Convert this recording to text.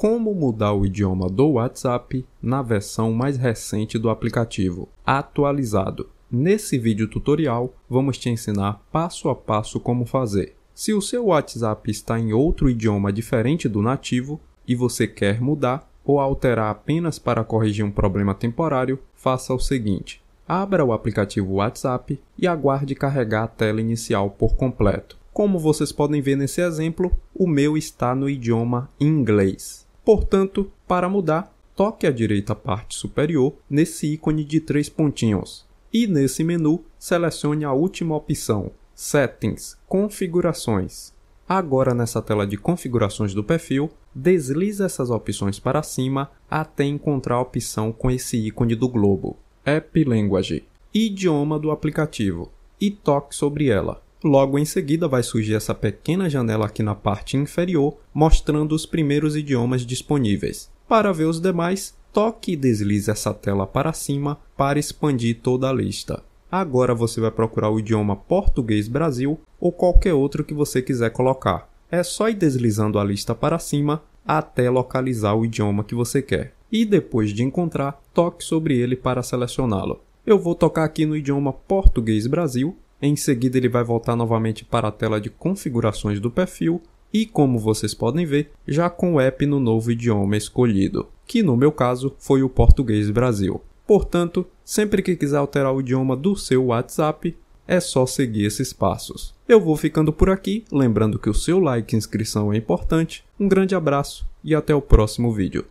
como mudar o idioma do WhatsApp na versão mais recente do aplicativo, atualizado. Nesse vídeo tutorial, vamos te ensinar passo a passo como fazer. Se o seu WhatsApp está em outro idioma diferente do nativo e você quer mudar ou alterar apenas para corrigir um problema temporário, faça o seguinte: abra o aplicativo WhatsApp e aguarde carregar a tela inicial por completo. Como vocês podem ver nesse exemplo, o meu está no idioma inglês. Portanto, para mudar, toque à direita parte superior nesse ícone de três pontinhos e nesse menu selecione a última opção, Settings, Configurações. Agora nessa tela de configurações do perfil, deslize essas opções para cima até encontrar a opção com esse ícone do globo, App Language, idioma do aplicativo, e toque sobre ela. Logo em seguida vai surgir essa pequena janela aqui na parte inferior, mostrando os primeiros idiomas disponíveis. Para ver os demais, toque e deslize essa tela para cima para expandir toda a lista. Agora você vai procurar o idioma Português Brasil ou qualquer outro que você quiser colocar. É só ir deslizando a lista para cima até localizar o idioma que você quer. E depois de encontrar, toque sobre ele para selecioná-lo. Eu vou tocar aqui no idioma Português Brasil em seguida, ele vai voltar novamente para a tela de configurações do perfil e, como vocês podem ver, já com o app no novo idioma escolhido, que no meu caso foi o português Brasil. Portanto, sempre que quiser alterar o idioma do seu WhatsApp, é só seguir esses passos. Eu vou ficando por aqui, lembrando que o seu like e inscrição é importante. Um grande abraço e até o próximo vídeo.